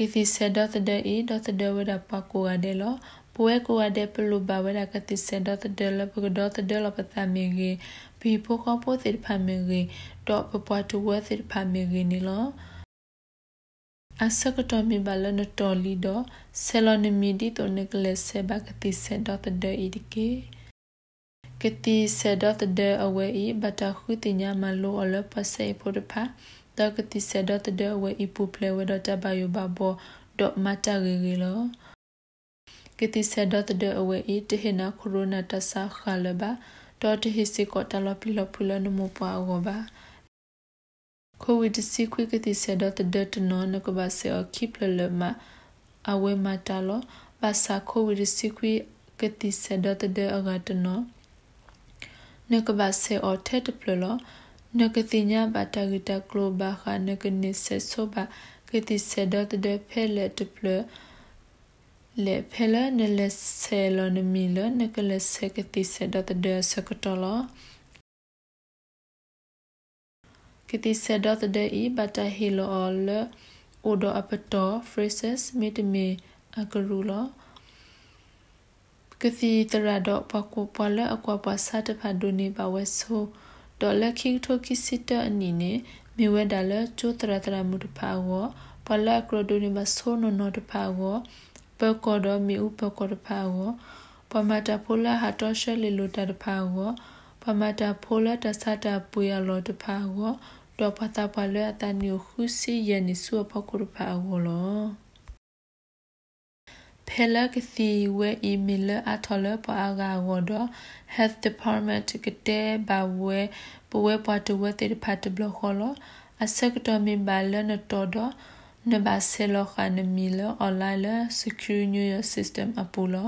ကီသီဆဒတ်ဒဲအီဒတ်ဒဲဝဒပကူအဒဲလောပွဲကူအဒဲပလူဘဝဒကတိဆဒတ်ဒဲလပကဒတ်ဒဲလပသမီဂီပီပိုခေါပိုသစ်ဖာမီဂီတော့ပပွားတူဝသစ်ဖာမီဂီနီလောအစကတော့မီဘလနတော်လီတော့ဆယ်လနမီဒီတိုနကလက်ဆေဘကတိဆဒတ်ဒဲအီဒီကေကတိဆဒတ်ဒဲအဝဲအီဘတာခုတင်ညာမလိုအလပဆေဖို့တဖာတကတိစဒတ်တဲ့ဝဲအီပူပလေဝဲဒတ်ဘယဘဘောဒတ်မတာရီရီလောကတိစဒတ်တဲ့အဝဲအီတဟနာကိုရိုနာတဆာခါလဘတော်တဟိစီကိုတလပလပလနမပွားရောပါကိုဝီတစီခွေကတိစဒတ်တဲ့တနောနကဘဆေအခိပလလမအဝဲမတာလောဘာစာကိုဝီတစီခွေကတိစဒတ်တဲ့အဂတနောနကဘဆေအထက်တပလလောနကတိညာဘာတဂတကလိုဘာခနကနိဆက်ဆိုဘာကတိဆက်ဒတ်ဒဖဲလက်တပလလေဖဲလနလက်ဆဲလနမီလနကလက်ဆက်ကတိဆက်ဒတ်ဒဆကတလကတိဆက်ဒတ်ဒဤဘာတဟီလောလအိုဒအပတော phrases မေတမေအကရူလောကတိတရတော့ပကောပလအကွာပါစတဖတ်ဒုန်ဘဝဆိုဒေါ်လက်ခိထိုကိစစ်တအနီနေမေဝဲဒါလချိုတရတရမှုတဖာဝပလက်ကရဒိုနေမဆိုနိုနောတဖာဝပကောဒမီဥပကောတဖာဝပမတာဖိုလာဟာတောရှဲလီလိုတတဖာဝပမတာဖိုလာတဆတာပူရလောတဖာဝဒေါ်ပတာပလဲအတန်နီခုစီယနီဆူပကောတဖာဝလော hela kthi we email athola pa aga godo health department kete ba we pwe pa to we te phat blo kholo asek to mi ba le na to do ne ba se lo khan mi lo online le secure new year system apulo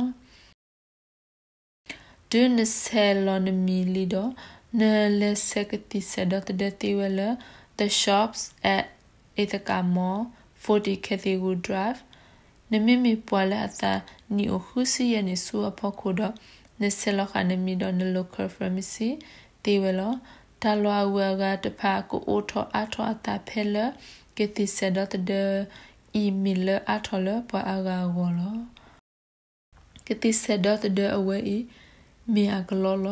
du ne se lo ne mi li do ne le se kthi se do te te we le the shops at ithaca mall 40 cathedral drive နမမေပွာလာတာနီအိုခုစီယနေဆူအဖို့ခုဒနစလခနမီဒနလိုကဖရမစီတေဝလတလွာဝကတဖာကိုအိုထောအထောအတာဖဲလကေတိဆဒတ်ဒအီမီလအထောလပွာအာဂါဝလကေတိဆဒတ်ဒအဝဲအီမီအကလောလ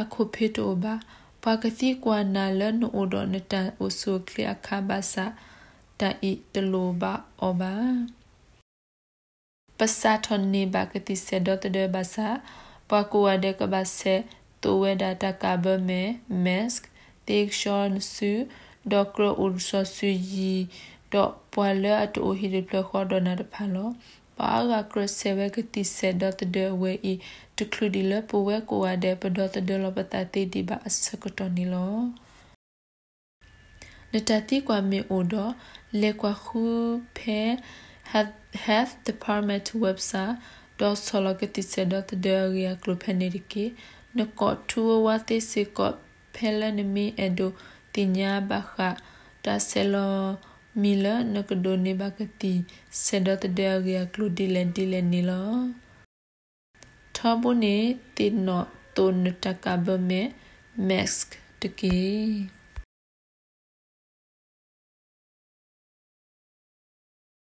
အခုဖေတိုဘာပါကတိကွာနာလနအိုဒနတန်အိုဆိုကလအခါဘာစာတအီတလိုဘာအောဘာပစတ်ထွန်နေဘကတိစေဒတ်ဒေဘာစာပကူဝဒေကဘဆေတူဝေဒတာကဘမေမက်တေရှွန်ဆူဒေါကရဥဆဆူယီဒေါပွာလအတူဟီရီပလခေါ်ဒနာတဖာလောပါကကရဆေဝကတိစေဒတ်ဒေဝေဤတကလူဒီလပဝေကိုဝဒေပဒတ်ဒေလပတတိဒီဘာစကတနီလောနတတိကွာမေအိုဒလေကွာခူဖဲဟတ် health department website .sologetice.diaria.clopenedike ne ko tuwa wate se ko pelanemi edo tinya baha ta selo mila ne ko doni bakati sedot diaria clodile dile nilo thabone tinno ton takabame mask တကယ်